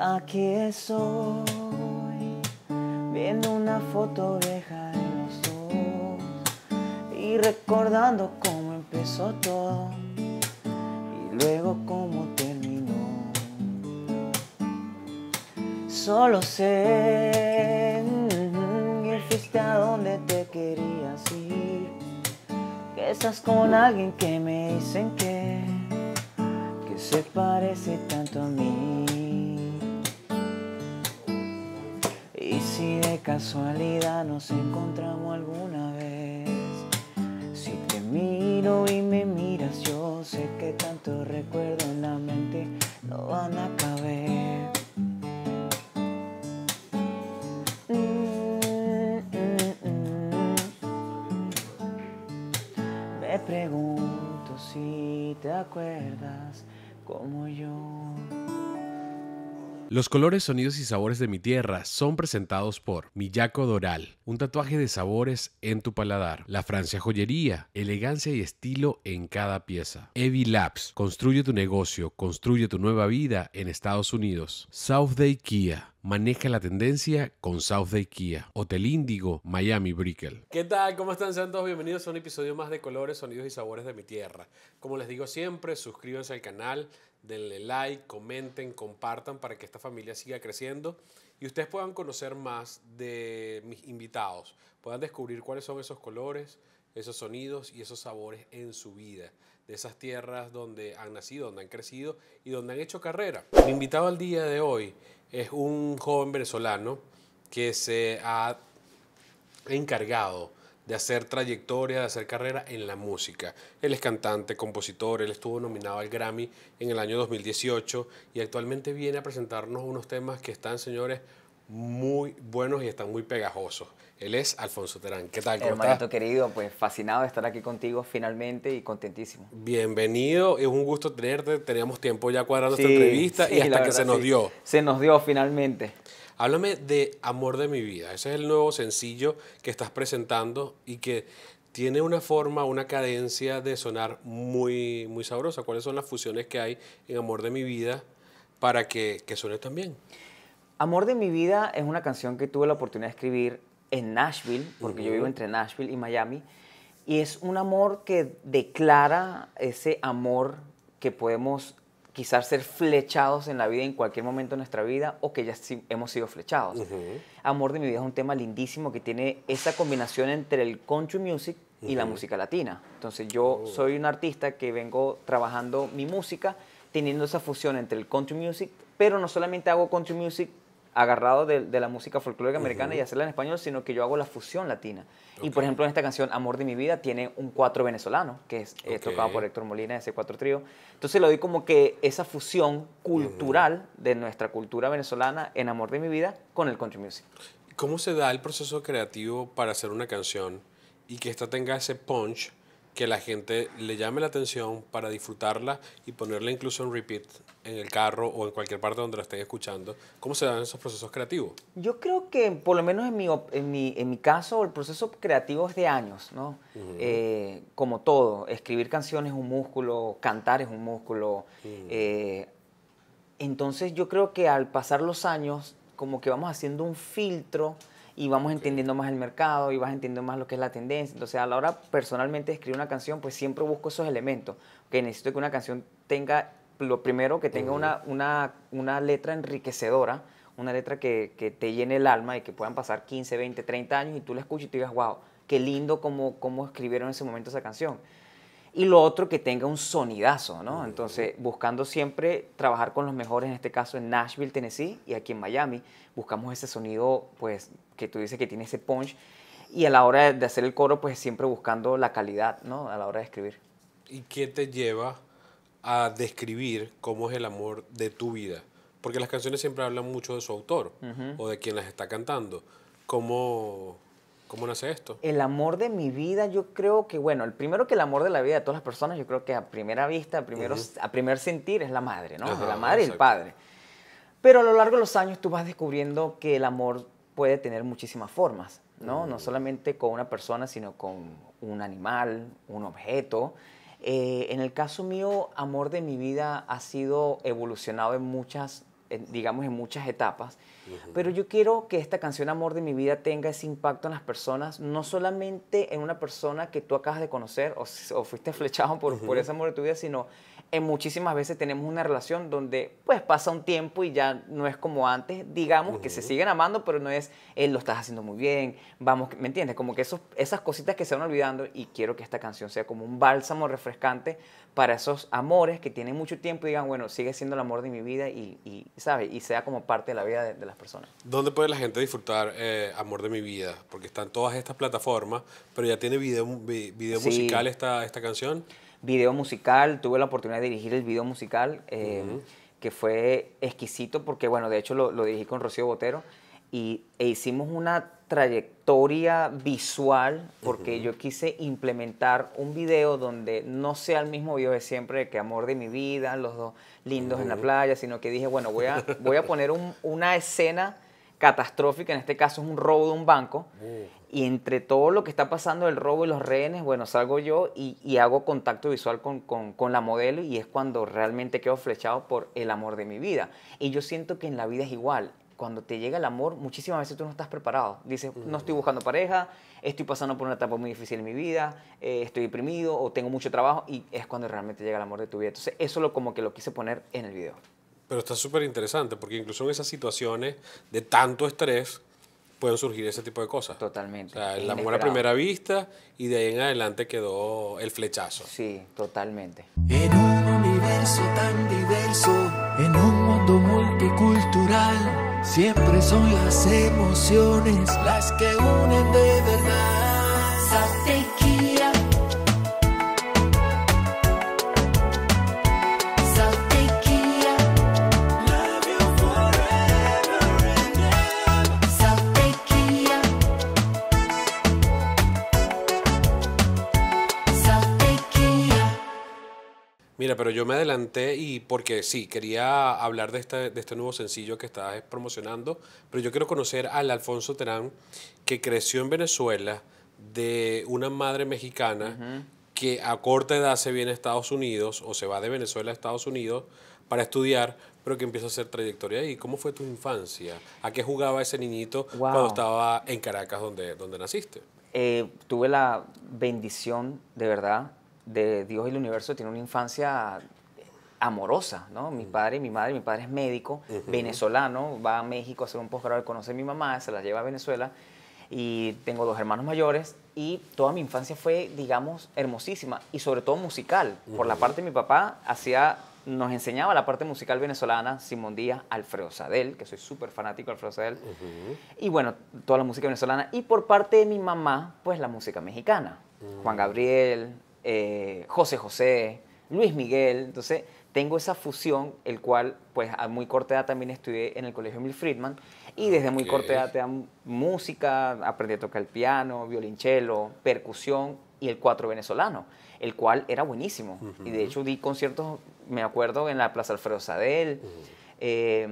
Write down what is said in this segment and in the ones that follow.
Aquí estoy viendo una foto vieja de los dos y recordando cómo empezó todo y luego cómo terminó. Solo sé que fuiste a donde te querías ir, que estás con alguien que me dicen que, que se parece tanto a mí. si de casualidad nos encontramos alguna vez. Si te miro y me miras, yo sé que tanto recuerdo en la mente no van a caber. Mm, mm, mm, me pregunto si te acuerdas como yo. Los colores, sonidos y sabores de mi tierra son presentados por Miyako Doral un tatuaje de sabores en tu paladar. La Francia Joyería, elegancia y estilo en cada pieza. Evi Labs, construye tu negocio, construye tu nueva vida en Estados Unidos. South Day Kia. Maneja la tendencia con South Day Kia. Hotel Índigo, Miami Brickell. ¿Qué tal? ¿Cómo están? Sean todos bienvenidos a un episodio más de Colores, Sonidos y Sabores de mi Tierra. Como les digo siempre, suscríbanse al canal, denle like, comenten, compartan para que esta familia siga creciendo y ustedes puedan conocer más de mis invitados, puedan descubrir cuáles son esos colores, esos sonidos y esos sabores en su vida, de esas tierras donde han nacido, donde han crecido y donde han hecho carrera. Mi invitado al día de hoy es un joven venezolano que se ha encargado de hacer trayectoria, de hacer carrera en la música. Él es cantante, compositor, él estuvo nominado al Grammy en el año 2018 y actualmente viene a presentarnos unos temas que están, señores, muy buenos y están muy pegajosos. Él es Alfonso Terán. ¿Qué tal? ¿Cómo Hermanito querido, pues fascinado de estar aquí contigo finalmente y contentísimo. Bienvenido, es un gusto tenerte. Teníamos tiempo ya cuadrando esta entrevista y hasta que se nos dio. Se nos dio finalmente. Háblame de Amor de mi vida. Ese es el nuevo sencillo que estás presentando y que tiene una forma, una cadencia de sonar muy, muy sabrosa. ¿Cuáles son las fusiones que hay en Amor de mi vida para que, que suene tan bien? Amor de mi vida es una canción que tuve la oportunidad de escribir en Nashville, porque yo vivo entre Nashville y Miami, y es un amor que declara ese amor que podemos quizás ser flechados en la vida en cualquier momento de nuestra vida o que ya hemos sido flechados. Amor de mi vida es un tema lindísimo que tiene esa combinación entre el country music y la música latina. Entonces yo oh. soy un artista que vengo trabajando mi música teniendo esa fusión entre el country music, pero no solamente hago country music agarrado de, la música folclórica americana y hacerla en español, sino que yo hago la fusión latina. Y por ejemplo, en esta canción Amor de mi vida tiene un cuatro venezolano, que es eh, tocado por Héctor Molina, ese cuatro trío. Entonces le doy como que esa fusión cultural de nuestra cultura venezolana en Amor de mi vida con el country music. ¿Cómo se da el proceso creativo para hacer una canción y que esta tenga ese punch que la gente le llame la atención para disfrutarla y ponerla incluso en repeat en el carro o en cualquier parte donde la estén escuchando. ¿Cómo se dan esos procesos creativos? Yo creo que, por lo menos en mi, en mi, caso, el proceso creativo es de años, ¿no? Eh, como todo, escribir canciones es un músculo, cantar es un músculo. Eh, entonces yo creo que al pasar los años, como que vamos haciendo un filtro y vamos entendiendo más el mercado y vas entendiendo más lo que es la tendencia. Entonces, a la hora personalmente de escribir una canción, pues siempre busco esos elementos. Que necesito que una canción tenga, lo primero, que tenga una, una, una, letra enriquecedora, una letra que, te llene el alma y que puedan pasar 15, 20, 30 años y tú la escuches y te digas, wow, qué lindo cómo, cómo escribieron en ese momento esa canción y lo otro que tenga un sonidazo, ¿no? Entonces, buscando siempre trabajar con los mejores, en este caso en Nashville, Tennessee, y aquí en Miami, buscamos ese sonido, pues, que tú dices que tiene ese punch y a la hora de hacer el coro, pues siempre buscando la calidad, ¿no? A la hora de escribir. ¿Y qué te lleva a describir cómo es el amor de tu vida? Porque las canciones siempre hablan mucho de su autor o de quien las está cantando. ¿Cómo, ¿Cómo nace esto? El amor de mi vida, yo creo que, bueno, el primero que el amor de la vida de todas las personas, yo creo que a primera vista, a, a primer sentir es la madre, ¿no? la madre y el padre. Pero a lo largo de los años tú vas descubriendo que el amor puede tener muchísimas formas, ¿no? No solamente con una persona, sino con un animal, un objeto. Eh, en el caso mío, amor de mi vida ha sido evolucionado en muchas, digamos, en muchas etapas. Pero yo quiero que esta canción Amor de mi vida tenga ese impacto en las personas, no solamente en una persona que tú acabas de conocer o, fuiste flechado por, por ese amor de tu vida, sino en muchísimas veces tenemos una relación donde pues pasa un tiempo y ya no es como antes, digamos que se siguen amando, pero no es, él eh, lo estás haciendo muy bien, vamos, ¿me entiendes? Como que esos, esas cositas que se van olvidando y quiero que esta canción sea como un bálsamo refrescante para esos amores que tienen mucho tiempo y digan, bueno, sigue siendo el amor de mi vida y, y Y sea como parte de la vida de, las personas. ¿Dónde puede la gente disfrutar eh, Amor de mi vida? Porque están todas estas plataformas, pero ya tiene video, video musical esta, esta canción video musical, tuve la oportunidad de dirigir el video musical, eh, que fue exquisito porque, bueno, de hecho lo, dirigí con Rocío Botero y, e hicimos una trayectoria visual porque yo quise implementar un video donde no sea el mismo video de siempre, que amor de mi vida, los dos lindos en la playa, sino que dije, bueno, voy a, voy a poner una escena catastrófica, en este caso es un robo de un banco, y entre todo lo que está pasando el robo y los rehenes, bueno, salgo yo y, hago contacto visual con, la modelo y es cuando realmente quedo flechado por el amor de mi vida. Y yo siento que en la vida es igual. Cuando te llega el amor, muchísimas veces tú no estás preparado. Dices, no estoy buscando pareja, estoy pasando por una etapa muy difícil en mi vida, eh, estoy deprimido o tengo mucho trabajo, y es cuando realmente llega el amor de tu vida. Entonces, eso lo, como que lo quise poner en el video. Pero está súper interesante porque incluso en esas situaciones de tanto estrés pueden surgir ese tipo de cosas. Totalmente. O sea, el amor a primera vista y de ahí en adelante quedó el flechazo. Sí, totalmente. En un universo tan diverso, en un mundo multicultural, siempre son las emociones las que unen de verdad. pero yo me adelanté y porque sí, quería hablar de este, este nuevo sencillo que estás promocionando, pero yo quiero conocer al Alfonso Terán, que creció en Venezuela, de una madre mexicana que a corta edad se viene a Estados Unidos o se va de Venezuela a Estados Unidos para estudiar, pero que empieza a hacer trayectoria ahí. ¿Cómo fue tu infancia? ¿A qué jugaba ese niñito cuando estaba en Caracas, donde, donde naciste? Eh, tuve la bendición, de verdad, de Dios y el universo tiene una infancia amorosa, ¿no? Mi padre, mi madre, mi padre es médico, venezolano, va a México a hacer un posgrado, conoce a mi mamá, se la lleva a Venezuela y tengo dos hermanos mayores y toda mi infancia fue, digamos, hermosísima y sobre todo musical. Por la parte de mi papá hacía nos enseñaba la parte musical venezolana, Simón Díaz, Alfredo Sadel, que soy súper fanático de Alfredo Sadel, y bueno, toda la música venezolana, y por parte de mi mamá, pues la música mexicana, Juan mm. Gabriel, eh, José José, Luis Miguel. Entonces, tengo esa fusión, el cual, pues, a muy corta edad también estudié en el Colegio Emil Friedman. Y desde muy corta edad te música, aprendí a tocar el piano, violonchelo, percusión y el cuatro venezolano, el cual era buenísimo. Y de hecho di conciertos, me acuerdo, en la Plaza Alfredo Sadel. Eh,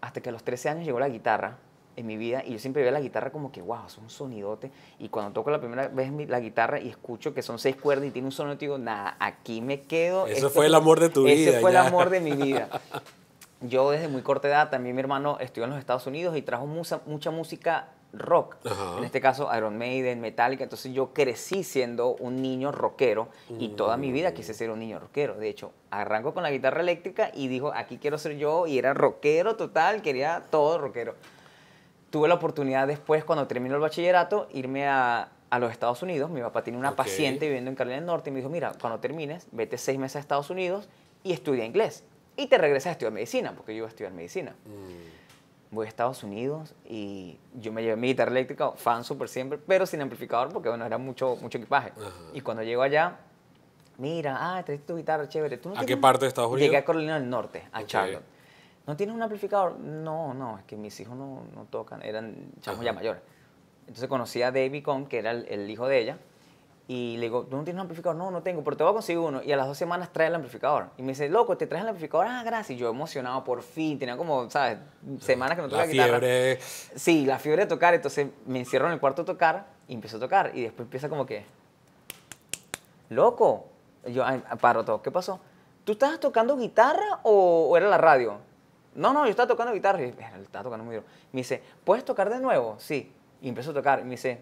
hasta que a los 13 años llegó la guitarra en mi vida y yo siempre veo la guitarra como que, wow, es un sonidote. Y cuando toco la primera vez la guitarra y escucho que son seis cuerdas y tiene un sonido, digo, nada, aquí me quedo. Eso fue el amor de tu vida. Ese fue el amor de mi vida. Yo desde muy corta edad, también mi hermano estudió en los Estados Unidos y trajo mucha, mucha música rock, en este caso Iron Maiden, Metallica, entonces yo crecí siendo un niño rockero y toda mi vida quise ser un niño rockero, de hecho arranco con la guitarra eléctrica y dijo aquí quiero ser yo y era rockero total, quería todo rockero tuve la oportunidad después, cuando terminó el bachillerato, irme a, los Estados Unidos. Mi papá tiene una paciente viviendo en Carolina del Norte y me dijo, mira, cuando termines, vete seis meses a Estados Unidos y estudia inglés. Y te regresas a estudiar medicina, porque yo iba a estudiar medicina. Mm. Voy a Estados Unidos y yo me llevé mi guitarra eléctrica, fan super siempre, pero sin amplificador porque, bueno, era mucho, mucho equipaje. Y cuando llego allá, mira, ah, traes tu guitarra, chévere. ¿Tú ¿A qué parte de Estados Unidos? Llegué a Carolina del Norte, a Charlotte ¿No tienes un amplificador? No, no, es que mis hijos no, tocan, eran chavos ya mayores. Entonces conocí a David Con, que era el, hijo de ella, y le digo, ¿tú no tienes un amplificador? No, no tengo, pero te voy a conseguir uno. Y a las dos semanas trae el amplificador. Y me dice, loco, ¿te traes el amplificador? Ah, gracias. Y yo emocionado, por fin. Tenía como, ¿sabes? Semanas que no tocaba la guitarra. Sí, la fiebre de tocar. Entonces me encierro en el cuarto a tocar y empiezo a tocar. Y después empieza como que, loco. yo, paro todo. ¿Qué pasó? ¿Tú estabas tocando guitarra o era la radio? No, no, yo estaba tocando guitarra. Y estaba tocando Me dice, ¿puedes tocar de nuevo? Sí. Y empezó a tocar. Y me dice,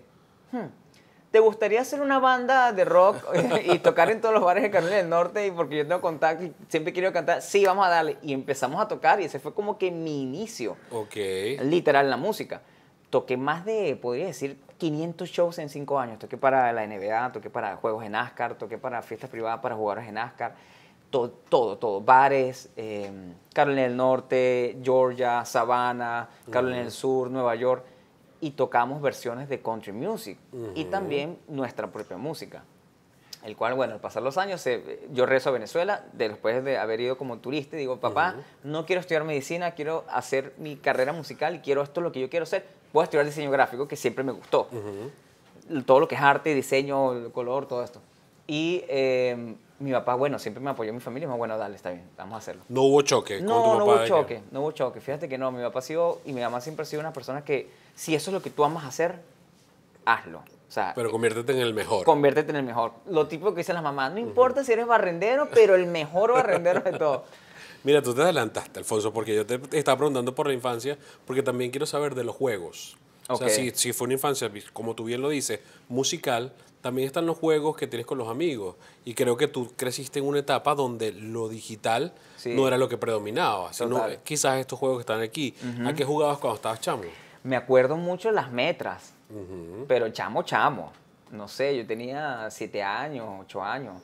hmm, ¿te gustaría hacer una banda de rock y tocar en todos los bares de Carolina del Norte? Y porque yo tengo contacto y siempre quiero cantar. Sí, vamos a darle. Y empezamos a tocar y ese fue como que mi inicio. Ok. Literal, la música. Toqué más de, podría decir, 500 shows en 5 años. Toqué para la NBA, toqué para juegos en NASCAR, toqué para fiestas privadas para jugadores en NASCAR todo, todo, Bares, eh, Carolina del Norte, Georgia, Savannah, Carolina en el del Sur, Nueva York. Y tocamos versiones de country music y también nuestra propia música. El cual, bueno, al pasar los años, eh, yo rezo a Venezuela después de haber ido como turista y digo, papá, no quiero estudiar medicina, quiero hacer mi carrera musical y quiero esto, lo que yo quiero hacer. Voy a estudiar diseño gráfico, que siempre me gustó. Todo lo que es arte, diseño, color, todo esto. Y eh, mi papá, bueno, siempre me apoyó mi familia y me bueno, dale, está bien, vamos a hacerlo. ¿No hubo choque no, con tu papá? No, hubo choque, no hubo choque. Fíjate que no, mi papá ha sido, y mi mamá siempre ha sido una persona que, si eso es lo que tú amas hacer, hazlo. O sea, pero conviértete en el mejor. Conviértete en el mejor. Lo típico que dicen las mamás, no importa si eres barrendero, pero el mejor barrendero de todo. Mira, tú te adelantaste, Alfonso, porque yo te estaba preguntando por la infancia, porque también quiero saber de los juegos. O sea, si, si, fue una infancia, como tú bien lo dices, musical, también están los juegos que tienes con los amigos. Y creo que tú creciste en una etapa donde lo digital no era lo que predominaba, sino quizás estos juegos que están aquí. ¿A qué jugabas cuando estabas chamo? Me acuerdo mucho las metras, pero chamo, chamo. No sé, yo tenía siete años, ocho años.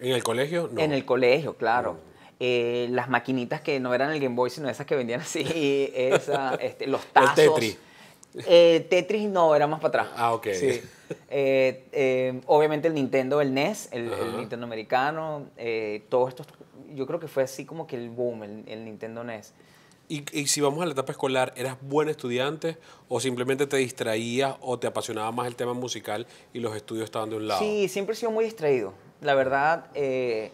¿En el colegio? En el colegio, claro. Mm. Eh, las maquinitas que no eran el Game Boy, sino esas que vendían así, esa, este, los Tetris eh, Tetris no, era más para atrás. Ah, ok. Eh, eh, obviamente el Nintendo, el NES, el, Nintendo americano, todo esto, yo creo que fue así como que el boom, el, Nintendo NES. Y, si vamos a la etapa escolar, ¿eras buen estudiante o simplemente te distraías o te apasionaba más el tema musical y los estudios estaban de un lado? Sí, siempre he sido muy distraído. La verdad, eh,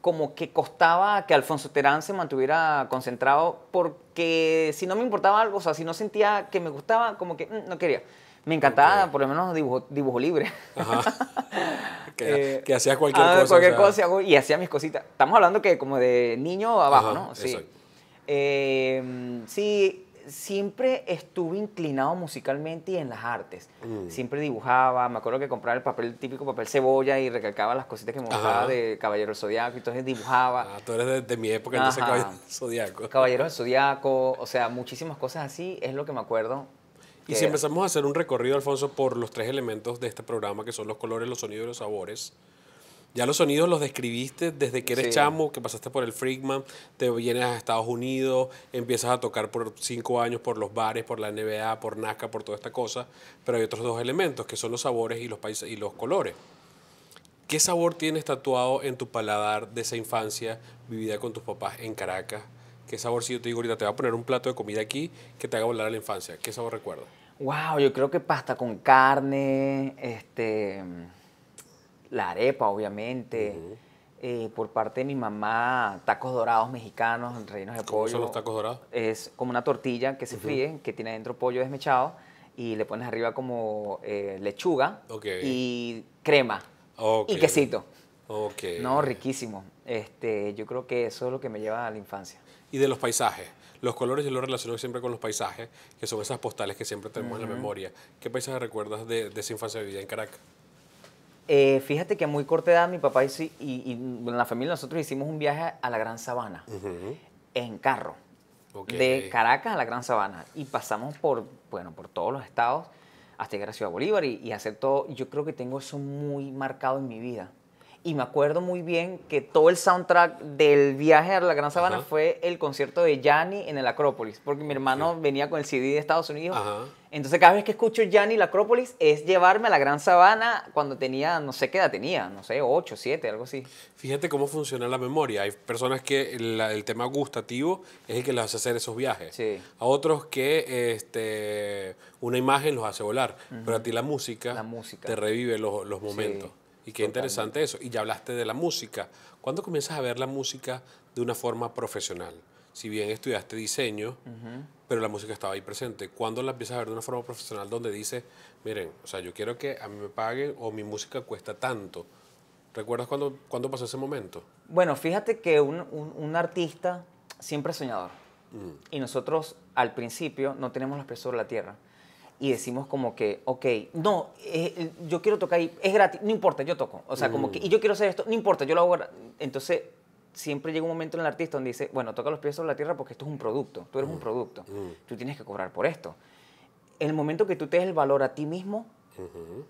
como que costaba que Alfonso Terán se mantuviera concentrado porque si no me importaba algo, o sea, si no sentía que me gustaba, como que mm, no quería. Me encantaba, por lo menos, dibujo, dibujo libre. que, eh, hacía cualquier ah, cosa. y hacía mis cositas. Estamos hablando que como de niño abajo, ¿no? Sí. Eh, mm, sí, siempre estuve inclinado musicalmente y en las artes. Mm. Siempre dibujaba, me acuerdo que compraba el papel, típico papel cebolla y recalcaba las cositas que me de Caballero del Zodiaco, entonces dibujaba. Ah, tú eres de, mi época, entonces Caballero del Zodiaco. Caballero Zodiaco, o sea, muchísimas cosas así, es lo que me acuerdo. Y si empezamos a hacer un recorrido, Alfonso, por los tres elementos de este programa, que son los colores, los sonidos y los sabores, ya los sonidos los describiste desde que eres chamo, que pasaste por el Freakman, te vienes a Estados Unidos, empiezas a tocar por cinco años por los bares, por la NBA, por NACA, por toda esta cosa. Pero hay otros dos elementos, que son los sabores y los países y los colores. ¿Qué sabor tienes tatuado en tu paladar de esa infancia vivida con tus papás en Caracas? ¿Qué sabor, si yo te digo ahorita, te voy a poner un plato de comida aquí que te haga volar a la infancia? ¿Qué sabor recuerdas? Wow, yo creo que pasta con carne, este la arepa, obviamente. Eh, por parte de mi mamá, tacos dorados mexicanos, rellenos de pollo. son los tacos dorados? Es como una tortilla que se fríe, que tiene adentro pollo desmechado y le pones arriba como eh, lechuga y crema y quesito. No, riquísimo. Este, yo creo que eso es lo que me lleva a la infancia. Y de los paisajes. Los colores yo lo relaciono siempre con los paisajes, que son esas postales que siempre tenemos en la memoria. ¿Qué paisajes recuerdas de, de esa infancia de vida en Caracas? Eh, fíjate que a muy corta edad mi papá y, la familia nosotros hicimos un viaje a la Gran Sabana en carro. De Caracas a la Gran Sabana. Y pasamos por, bueno, por todos los estados hasta llegar a Ciudad Bolívar y, hacer todo. Yo creo que tengo eso muy marcado en mi vida. Y me acuerdo muy bien que todo el soundtrack del viaje a la Gran Sabana fue el concierto de Yanni en el Acrópolis, porque mi hermano venía con el CD de Estados Unidos Ajá. Entonces cada vez que escucho Gianni la Acrópolis es llevarme a la Gran Sabana cuando tenía, no sé qué edad tenía, no sé, 8, 7, algo así. Fíjate cómo funciona la memoria. Hay personas que el, tema gustativo es el que les hace hacer esos viajes. A otros que este, una imagen los hace volar, pero a ti la música, te revive los, momentos. Y qué interesante eso. Y ya hablaste de la música. ¿Cuándo comienzas a ver la música de una forma profesional? si bien estudiaste diseño, pero la música estaba ahí presente. ¿Cuándo la empiezas a ver de una forma profesional donde dices, miren, o sea, yo quiero que a mí me paguen o mi música cuesta tanto? ¿Recuerdas cuándo, cuando pasó ese momento? Bueno, fíjate que un, un, artista siempre es soñador. Mm. Y nosotros al principio no tenemos la pies de la tierra. Y decimos como que, ok, no, eh, eh, yo quiero tocar ahí, es gratis, no importa, yo toco. O sea, como que, mm. y yo quiero hacer esto, no importa, yo lo hago. Entonces siempre llega un momento en el artista donde dice, bueno, toca los pies sobre la tierra porque esto es un producto, tú eres un mm, producto, mm. tú tienes que cobrar por esto. el momento que tú te des el valor a ti mismo,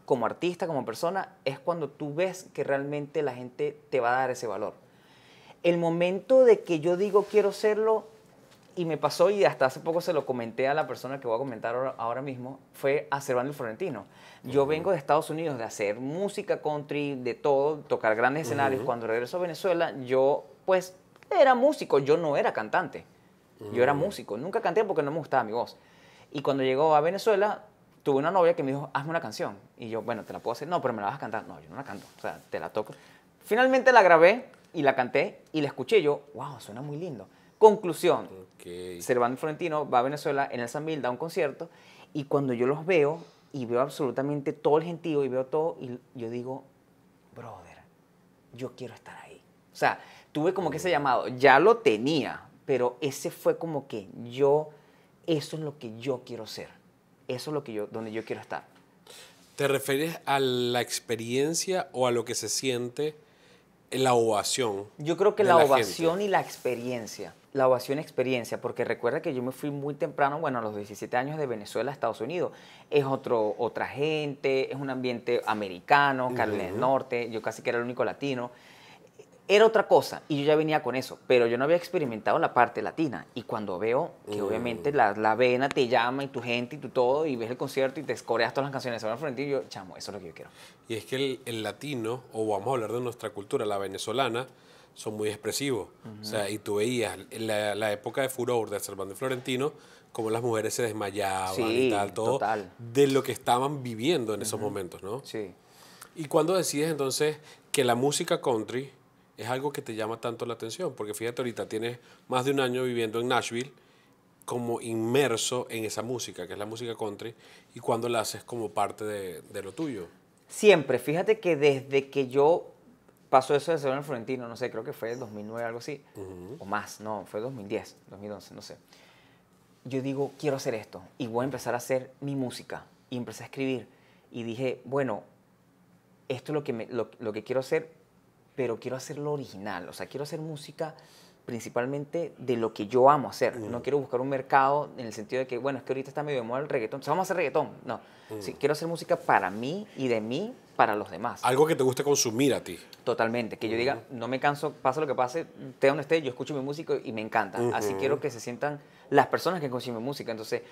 como artista, como persona, es cuando tú ves que realmente la gente te va a dar ese valor. El momento de que yo digo quiero serlo, y me pasó, y hasta hace poco se lo comenté a la persona que voy a comentar ahora, mismo, fue a Servando Florentino. Yo vengo de Estados Unidos de hacer música country, de todo, tocar grandes escenarios. Cuando regreso a Venezuela, yo pues era músico, yo no era cantante. Yo era mm. músico, nunca canté porque no me gustaba mi voz. Y cuando llegó a Venezuela, tuve una novia que me dijo, hazme una canción. Y yo, bueno, te la puedo hacer. No, pero me la vas a cantar. No, yo no la canto. O sea, te la toco. Finalmente la grabé y la canté y la escuché. yo, wow, suena muy lindo. Conclusión. Okay. Servando Florentino va a Venezuela en el San Mil, da un concierto. Y cuando yo los veo y veo absolutamente todo el gentío y veo todo, y yo digo, brother, yo quiero estar ahí. O sea, tuve como que ese llamado, ya lo tenía, pero ese fue como que yo, eso es lo que yo quiero ser, eso es lo que yo, donde yo quiero estar. ¿Te refieres a la experiencia o a lo que se siente la ovación? Yo creo que la, ovación y la experiencia. La ovación y experiencia, porque recuerda que yo me fui muy temprano, bueno, a los 17 años de Venezuela a Estados Unidos. Es otro, otra gente, es un ambiente americano, Carolina del Norte, yo casi que era el único latino era otra cosa y yo ya venía con eso, pero yo no había experimentado la parte latina y cuando veo que mm. obviamente la, la, vena te llama y tu gente y tu todo y ves el concierto y te escoreas todas las canciones de frente Florentino, yo, chamo, eso es lo que yo quiero. Y es que el, el, latino, o vamos a hablar de nuestra cultura, la venezolana, son muy expresivos. O sea, y tú veías la, la época de furor de Salvador Florentino, como las mujeres se desmayaban y tal, todo de lo que estaban viviendo en esos momentos, ¿no? Sí. ¿Y cuando decides entonces que la música country es algo que te llama tanto la atención? Porque fíjate, ahorita tienes más de un año viviendo en Nashville como inmerso en esa música, que es la música country, y cuando la haces como parte de, lo tuyo. Siempre, fíjate que desde que yo pasó eso de ser en Florentino, no sé, creo que fue 2009, algo así, o más, no, fue 2010, 2011, no sé. Yo digo, quiero hacer esto y voy a empezar a hacer mi música. Y empecé a escribir y dije, bueno, esto es lo que, lo, lo que quiero hacer pero quiero lo original, o sea, quiero hacer música principalmente de lo que yo amo hacer. Mm. No quiero buscar un mercado en el sentido de que, bueno, es que ahorita está medio de moda el reggaetón, vamos a hacer reggaetón. No, mm. quiero hacer música para mí y de mí para los demás. Algo que te guste consumir a ti. Totalmente, que yo diga, no me canso, pasa lo que pase, esté donde esté, yo escucho mi música y me encanta. Así quiero que se sientan las personas que consumen música. Entonces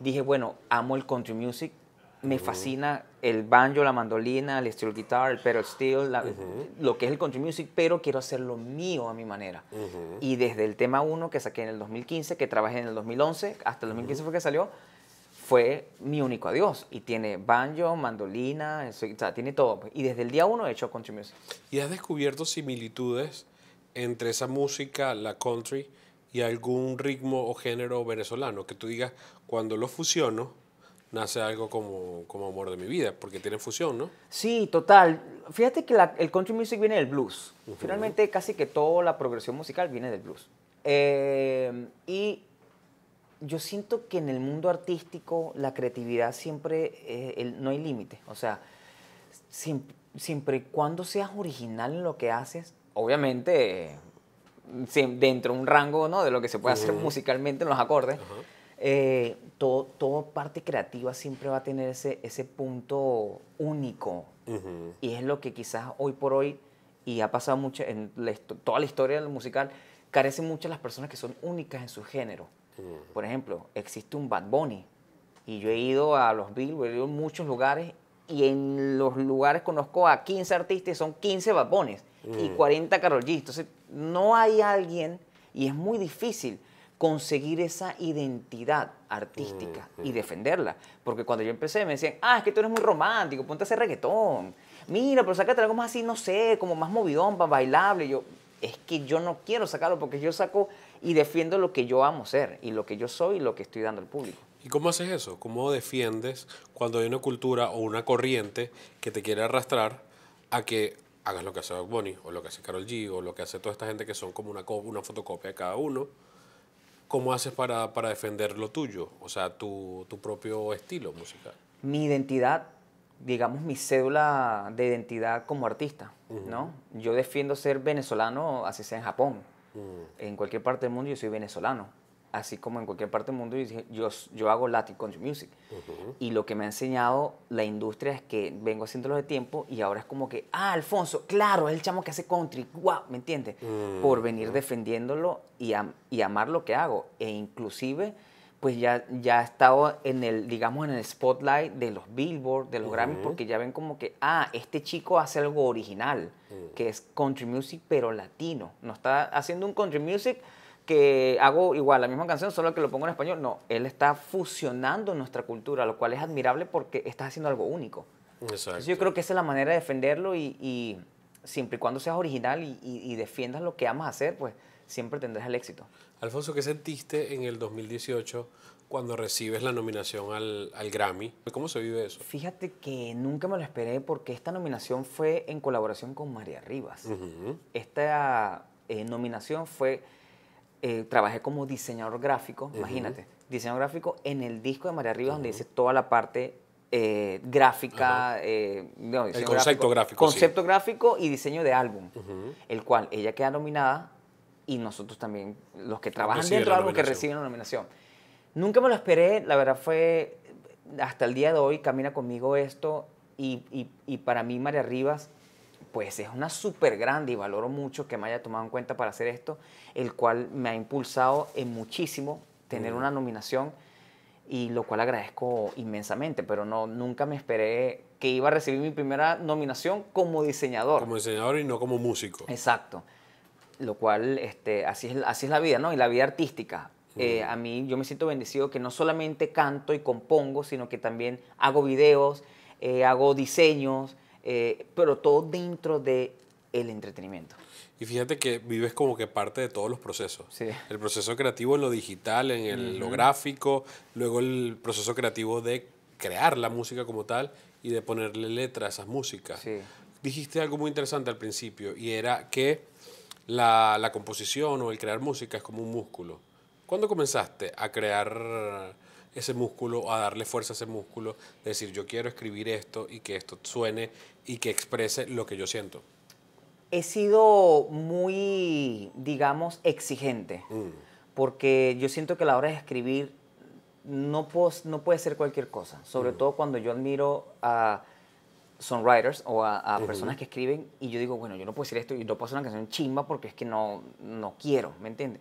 dije, bueno, amo el country music, me fascina el banjo, la mandolina, el steel guitar, el pedal steel, lo que es el country music, pero quiero hacerlo mío a mi manera. Y desde el tema 1 que saqué en el 2015, que trabajé en el 2011, hasta el 2015 fue que salió, fue mi único adiós. Y tiene banjo, mandolina, tiene todo. Y desde el día 1 he hecho country music. ¿Y has descubierto similitudes entre esa música, la country, y algún ritmo o género venezolano? Que tú digas, cuando lo fusiono, nace algo como, amor de mi vida, porque tiene fusión, ¿no? Sí, total. Fíjate que el country music viene del blues. Finalmente casi que toda la progresión musical viene del blues. Eh, y yo siento que en el mundo artístico la creatividad siempre, eh, no hay límite. O sea, siempre, y cuando seas original en lo que haces, obviamente eh, dentro de un rango ¿no? de lo que se puede hacer musicalmente en los acordes eh, todo, todo, parte creativa siempre va a tener ese, ese punto único. Y es lo que quizás hoy por hoy, y ha pasado mucho en toda la historia del musical, carecen muchas las personas que son únicas en su género. Por ejemplo, existe un Bad Bunny. Y yo he ido a los Billboard, he ido a muchos lugares, y en los lugares conozco a 15 artistas son 15 Bad Bunnies, y 40 Karol G. Entonces, no hay alguien, y es muy difícil conseguir esa identidad artística mm, y mm. defenderla. Porque cuando yo empecé me decían, ah, es que tú eres muy romántico, ponte a hacer reggaetón. Mira, pero sácate algo más así, no sé, como más movidón, más bailable. Y yo, es que yo no quiero sacarlo porque yo saco y defiendo lo que yo amo ser y lo que yo soy y lo que estoy dando al público. ¿Y cómo haces eso? ¿Cómo defiendes cuando hay una cultura o una corriente que te quiere arrastrar a que hagas lo que hace Bonnie o lo que hace Carol G o lo que hace toda esta gente que son como una, una fotocopia de cada uno? ¿cómo haces para, defender lo tuyo? O sea, tu, propio estilo musical. Mi identidad digamos, mi cédula de identidad como artista, ¿no? Yo defiendo ser venezolano, así sea en Japón. En cualquier parte del mundo yo soy venezolano así como en cualquier parte del mundo, y yo, yo hago Latin Country Music. Y lo que me ha enseñado la industria es que vengo haciéndolo de tiempo y ahora es como que, ah, Alfonso, claro, es el chamo que hace country, wow, ¿me entiendes? Mm, Por venir defendiéndolo y, amar lo que hago. E inclusive, pues ya, ya he estado en el, digamos, en el spotlight de los Billboard, de los Grammy porque ya ven como que, ah, este chico hace algo original, mm. que es country music, pero latino. No está haciendo un country music que hago igual la misma canción, solo que lo pongo en español. No, él está fusionando nuestra cultura, lo cual es admirable porque estás haciendo algo único. Exacto. yo creo que esa es la manera de defenderlo y, y siempre y cuando seas original y, y, defiendas lo que amas hacer, pues siempre tendrás el éxito. Alfonso, ¿qué sentiste en el 2018 cuando recibes la nominación al, al, Grammy? ¿Cómo se vive eso? Fíjate que nunca me lo esperé porque esta nominación fue en colaboración con María Rivas. Esta eh, nominación fue eh, trabajé como diseñador gráfico, imagínate, diseñador gráfico en el disco de María Rivas, donde hice toda la parte eh, gráfica, eh, el concepto gráfico, concepto gráfico y diseño de álbum, el cual ella queda nominada y nosotros también, los que trabajan dentro de algo, que reciben la nominación. Nunca me lo esperé, la verdad fue, hasta el día de hoy camina conmigo esto y, y para mí María Rivas pues es una súper grande y valoro mucho que me haya tomado en cuenta para hacer esto, el cual me ha impulsado en muchísimo tener mm. una nominación y lo cual agradezco inmensamente, pero no, nunca me esperé que iba a recibir mi primera nominación como diseñador. Como diseñador y no como músico. Exacto. Lo cual, este, así, es, así es la vida, ¿no? Y la vida artística. Mm. Eh, a mí yo me siento bendecido que no solamente canto y compongo, sino que también hago videos, eh, hago diseños, eh, pero todo dentro de el entretenimiento. Y fíjate que vives como que parte de todos los procesos. El proceso creativo en lo digital, en el, lo gráfico, luego el proceso creativo de crear la música como tal y de ponerle letra a esas músicas. Sí. Dijiste algo muy interesante al principio y era que la, la composición o el crear música es como un músculo. ¿Cuándo comenzaste a crear ese músculo, a darle fuerza a ese músculo, decir yo quiero escribir esto y que esto suene y que exprese lo que yo siento. He sido muy, digamos, exigente, mm. porque yo siento que a la hora de escribir no, no puede ser cualquier cosa, sobre mm. todo cuando yo admiro a songwriters o a, personas que escriben y yo digo, bueno, yo no puedo decir esto y no puedo hacer una canción chimba porque es que no, no quiero, ¿me entiendes?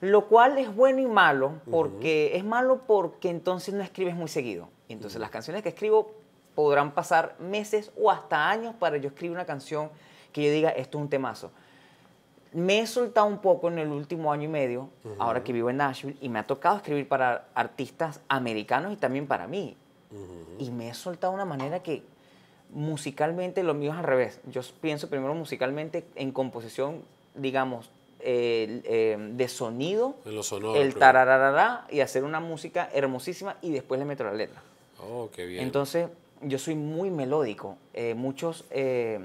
Lo cual es bueno y malo, porque es malo porque entonces no escribes muy seguido. y Entonces las canciones que escribo podrán pasar meses o hasta años para yo escribir una canción que yo diga, esto es un temazo. Me he soltado un poco en el último año y medio, ahora que vivo en Nashville, y me ha tocado escribir para artistas americanos y también para mí. Y me he soltado de una manera que musicalmente lo mío es al revés. Yo pienso primero musicalmente en composición, digamos, Em, de sonido, el tarararará y hacer una música hermosísima y después le meto la letra. Oh, qué bien. Entonces, yo soy muy melódico. Eh, muchos eh,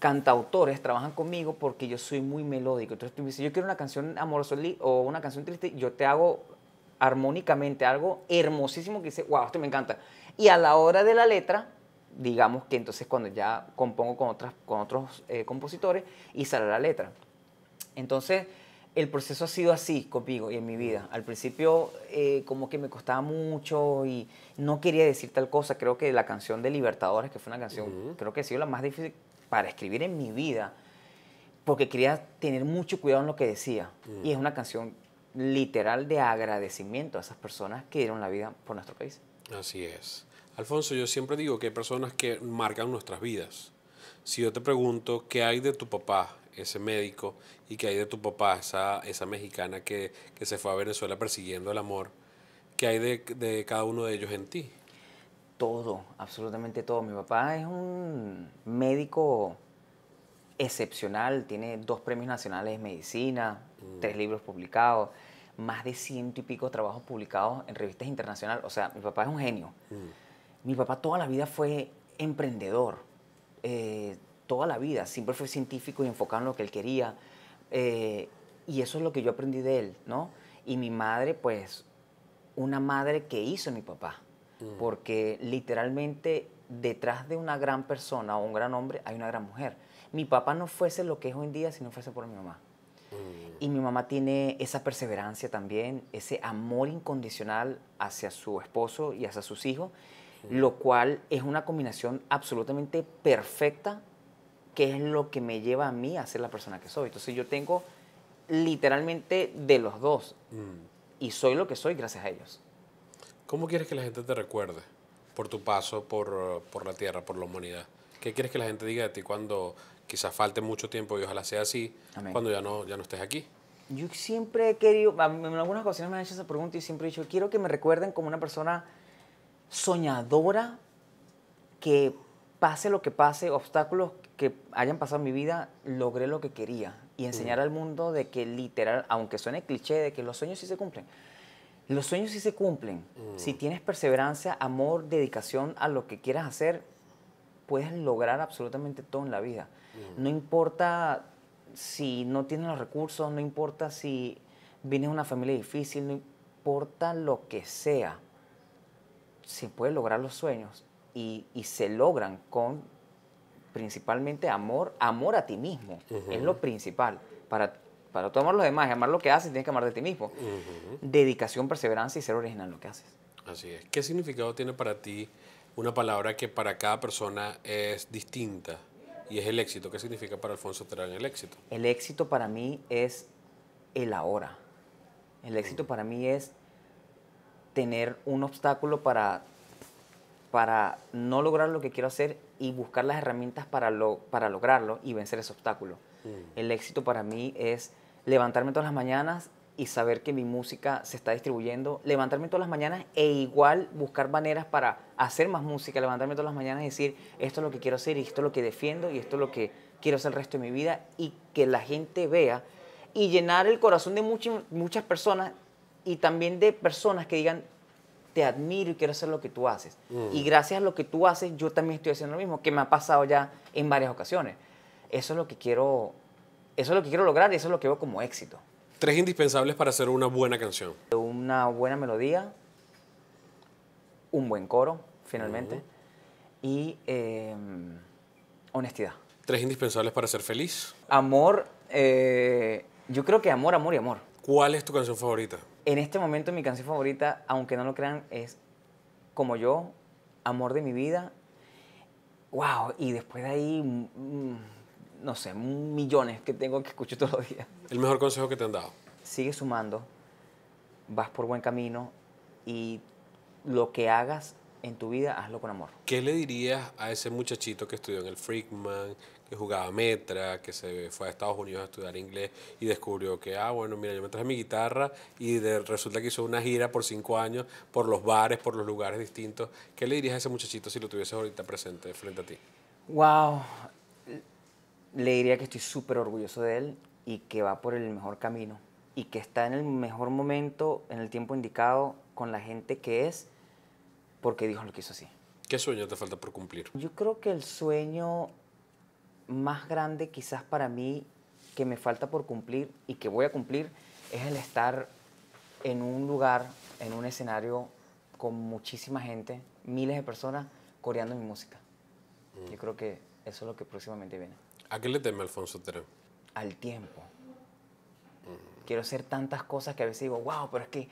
cantautores trabajan conmigo porque yo soy muy melódico. Entonces tú me dices, yo quiero una canción amorosa o una canción triste, yo te hago armónicamente algo hermosísimo que dice, wow, esto me encanta. Y a la hora de la letra, digamos que entonces cuando ya compongo con, otras, con otros eh, compositores y sale la letra. Entonces, el proceso ha sido así conmigo y en mi vida. Al principio eh, como que me costaba mucho y no quería decir tal cosa. Creo que la canción de Libertadores, que fue una canción, creo que ha sido la más difícil para escribir en mi vida, porque quería tener mucho cuidado en lo que decía. Y es una canción literal de agradecimiento a esas personas que dieron la vida por nuestro país. Así es. Alfonso, yo siempre digo que hay personas que marcan nuestras vidas. Si yo te pregunto qué hay de tu papá ese médico y que hay de tu papá, esa, esa mexicana que, que se fue a Venezuela persiguiendo el amor, ¿qué hay de, de cada uno de ellos en ti? Todo, absolutamente todo. Mi papá es un médico excepcional, tiene dos premios nacionales de medicina, mm. tres libros publicados, más de ciento y pico trabajos publicados en revistas internacionales. O sea, mi papá es un genio. Mm. Mi papá toda la vida fue emprendedor. Eh, toda la vida. Siempre fue científico y enfocado en lo que él quería. Eh, y eso es lo que yo aprendí de él, ¿no? Y mi madre, pues, una madre que hizo mi papá. Mm. Porque literalmente detrás de una gran persona o un gran hombre hay una gran mujer. Mi papá no fuese lo que es hoy en día si no fuese por mi mamá. Mm. Y mi mamá tiene esa perseverancia también, ese amor incondicional hacia su esposo y hacia sus hijos, mm. lo cual es una combinación absolutamente perfecta qué es lo que me lleva a mí a ser la persona que soy. Entonces yo tengo literalmente de los dos mm. y soy lo que soy gracias a ellos. ¿Cómo quieres que la gente te recuerde por tu paso por, uh, por la tierra, por la humanidad? ¿Qué quieres que la gente diga de ti cuando quizás falte mucho tiempo y ojalá sea así, cuando ya no, ya no estés aquí? Yo siempre he querido, en algunas ocasiones me han hecho esa pregunta y siempre he dicho, quiero que me recuerden como una persona soñadora que pase lo que pase, obstáculos que hayan pasado mi vida, logré lo que quería y enseñar mm. al mundo de que literal, aunque suene cliché, de que los sueños sí se cumplen. Los sueños sí se cumplen. Mm. Si tienes perseverancia, amor, dedicación a lo que quieras hacer, puedes lograr absolutamente todo en la vida. Mm. No importa si no tienes los recursos, no importa si vienes de una familia difícil, no importa lo que sea, se puede lograr los sueños y se logran con principalmente amor, amor a ti mismo. Es lo principal. Para, para tomar a los demás amar lo que haces, tienes que amar de ti mismo. Dedicación, perseverancia y ser original en lo que haces. Así es. ¿Qué significado tiene para ti una palabra que para cada persona es distinta y es el éxito? ¿Qué significa para Alfonso Terán el éxito? El éxito para mí es el ahora. El éxito mm. para mí es tener un obstáculo para para no lograr lo que quiero hacer y buscar las herramientas para, lo, para lograrlo y vencer ese obstáculo. Mm. El éxito para mí es levantarme todas las mañanas y saber que mi música se está distribuyendo, levantarme todas las mañanas e igual buscar maneras para hacer más música, levantarme todas las mañanas y decir, esto es lo que quiero hacer y esto es lo que defiendo y esto es lo que quiero hacer el resto de mi vida y que la gente vea y llenar el corazón de muchas, muchas personas y también de personas que digan, te admiro y quiero hacer lo que tú haces. Mm. Y gracias a lo que tú haces, yo también estoy haciendo lo mismo, que me ha pasado ya en varias ocasiones. Eso es lo que quiero, eso es lo que quiero lograr y eso es lo que veo como éxito. Tres indispensables para hacer una buena canción. Una buena melodía, un buen coro, finalmente, mm. y em, honestidad. Tres indispensables para ser feliz. Amor, eh, yo creo que amor, amor y amor. ¿Cuál es tu canción favorita? En este momento mi canción favorita, aunque no lo crean, es Como yo, Amor de mi vida. Wow, y después de ahí, mm, no sé, millones que tengo que escuchar todos los días. ¿El mejor consejo que te han dado? Sigue sumando, vas por buen camino y lo que hagas en tu vida, hazlo con amor. ¿Qué le dirías a ese muchachito que estudió en el Freakman, que jugaba metra, que se fue a Estados Unidos a estudiar inglés y descubrió que, ah, bueno, mira, yo me traje mi guitarra y de, resulta que hizo una gira por cinco años por los bares, por los lugares distintos. ¿Qué le dirías a ese muchachito si lo tuvieses ahorita presente frente a ti? Wow, le diría que estoy súper orgulloso de él y que va por el mejor camino y que está en el mejor momento, en el tiempo indicado, con la gente que es, porque dijo lo que hizo así. ¿Qué sueño te falta por cumplir? Yo creo que el sueño más grande quizás para mí que me falta por cumplir y que voy a cumplir es el estar en un lugar, en un escenario con muchísima gente, miles de personas coreando mi música. Mm. Yo creo que eso es lo que próximamente viene. ¿A qué le teme Alfonso Terán? Al tiempo. Mm. Quiero hacer tantas cosas que a veces digo, wow, pero es que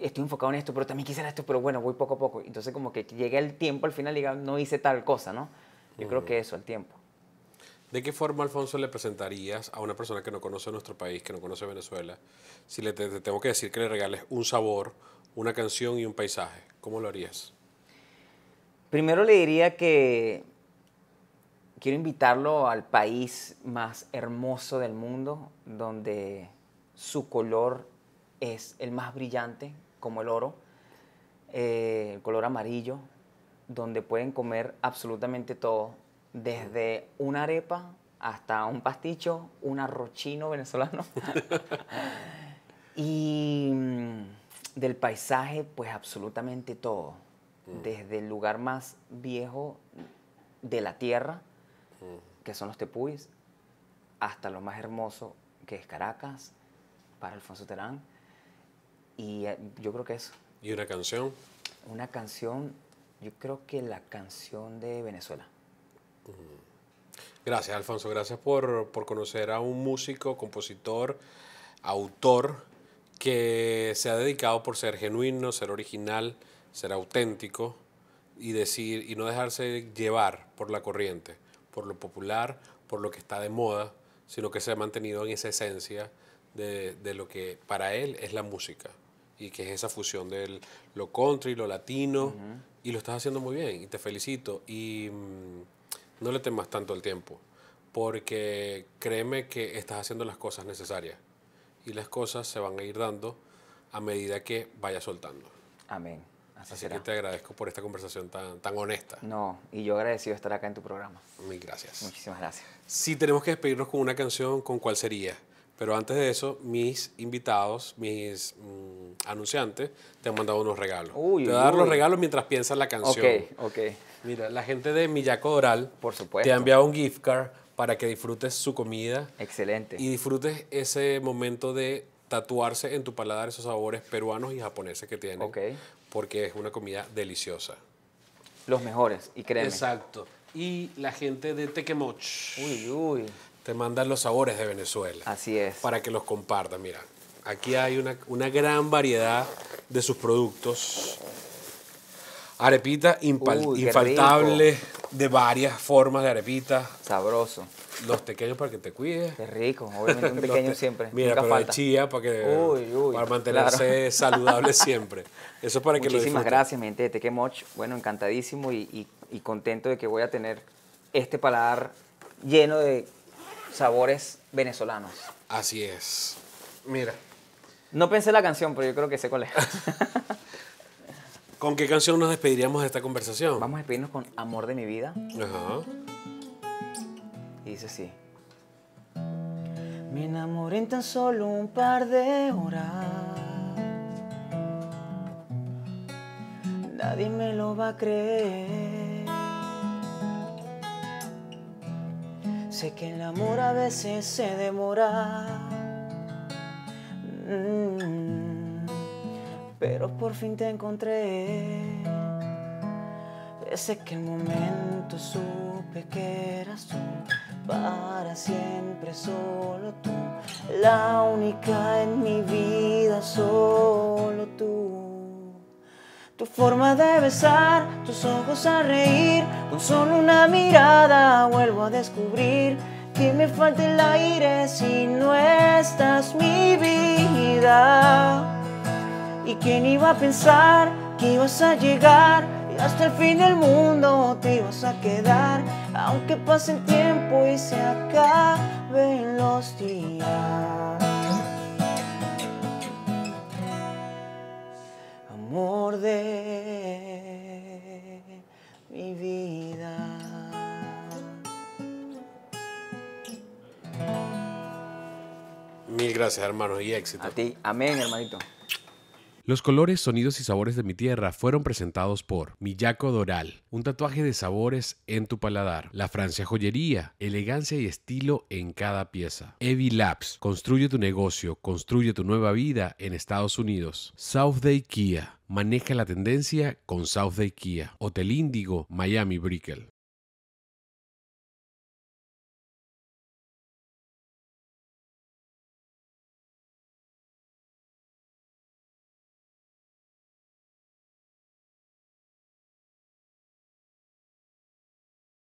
estoy enfocado en esto, pero también quisiera esto, pero bueno, voy poco a poco. Entonces como que llegué al tiempo al final y no hice tal cosa, ¿no? Yo creo mm. que eso, al tiempo. ¿De qué forma, Alfonso, le presentarías a una persona que no conoce nuestro país, que no conoce Venezuela, si le te, tengo que decir que le regales un sabor, una canción y un paisaje? ¿Cómo lo harías? Primero le diría que quiero invitarlo al país más hermoso del mundo, donde su color es el más brillante, como el oro, eh, el color amarillo, donde pueden comer absolutamente todo, desde una arepa hasta un pasticho, un arrochino venezolano. y mm, del paisaje, pues absolutamente todo. Mm. Desde el lugar más viejo de la tierra, mm. que son los tepuis, hasta lo más hermoso, que es Caracas, para Alfonso Terán. Y eh, yo creo que eso. ¿Y una canción? Una canción, yo creo que la canción de Venezuela. Mm. Gracias, Alfonso. Gracias por, por conocer a un músico, compositor, autor que se ha dedicado por ser genuino, ser original, ser auténtico y decir y no dejarse llevar por la corriente, por lo popular, por lo que está de moda, sino que se ha mantenido en esa esencia de, de lo que para él es la música y que es esa fusión de lo country, lo latino y lo estás haciendo muy bien y te felicito y mm, no le temas tanto el tiempo, porque créeme que estás haciendo las cosas necesarias y las cosas se van a ir dando a medida que vayas soltando. Amén. Así, que te agradezco por esta conversación tan, tan honesta. No, y yo agradecido estar acá en tu programa. Mil gracias. Muchísimas gracias. Si tenemos que despedirnos con una canción, ¿con cuál sería? Pero antes de eso, mis invitados, mis mm, anunciantes, te han mandado unos regalos. te voy a dar los regalos mientras piensas la canción. Ok, ok. Mira, la gente de Millaco Doral Por supuesto. te ha enviado un gift card para que disfrutes su comida. Excelente. Y disfrutes ese momento de tatuarse en tu paladar esos sabores peruanos y japoneses que tienen. Ok. Porque es una comida deliciosa. Los mejores, y créeme. Exacto. Y la gente de Tequemoch. Uy, uy te mandan los sabores de Venezuela. Así es. Para que los compartas. Mira, aquí hay una, una gran variedad de sus productos. Arepita infaltable de varias formas de arepita. Sabroso. Los pequeños para que te cuides. Qué rico, obviamente un pequeño siempre. Mira, pero chía para que para mantenerse saludable siempre. Eso es para que Muchísimas gracias, mi gente de Tequemoch. Bueno, encantadísimo y contento de que voy a tener este paladar lleno de sabores venezolanos. Así es. Mira. No pensé la canción, pero yo creo que sé cuál es. ¿Con qué canción nos despediríamos de esta conversación? Vamos a despedirnos con Amor de mi vida. Ajá. Y dice así. Me enamoré en tan solo un par de horas. Nadie me lo va a creer. Sé que el amor a veces se demora, mm, pero por fin te encontré. Sé que el momento supe que eras tú, para siempre solo tú, la única en mi vida soy. Tu forma de besar, tus ojos a reír, con solo una mirada vuelvo a descubrir que me falta el aire si no estás mi vida. ¿Y quién iba a pensar que ibas a llegar y hasta el fin del mundo te ibas a quedar? Aunque pase el tiempo y se acaben los días. amor de mi vida. Mil gracias, hermano, y éxito. A ti. Amén, hermanito. Los colores, sonidos y sabores de mi tierra fueron presentados por Miyako Doral, un tatuaje de sabores en tu paladar, La Francia Joyería, elegancia y estilo en cada pieza, Evy Labs, construye tu negocio, construye tu nueva vida en Estados Unidos, South Day Kia, maneja la tendencia con South Day Kia, Hotel Índigo, Miami Brickell.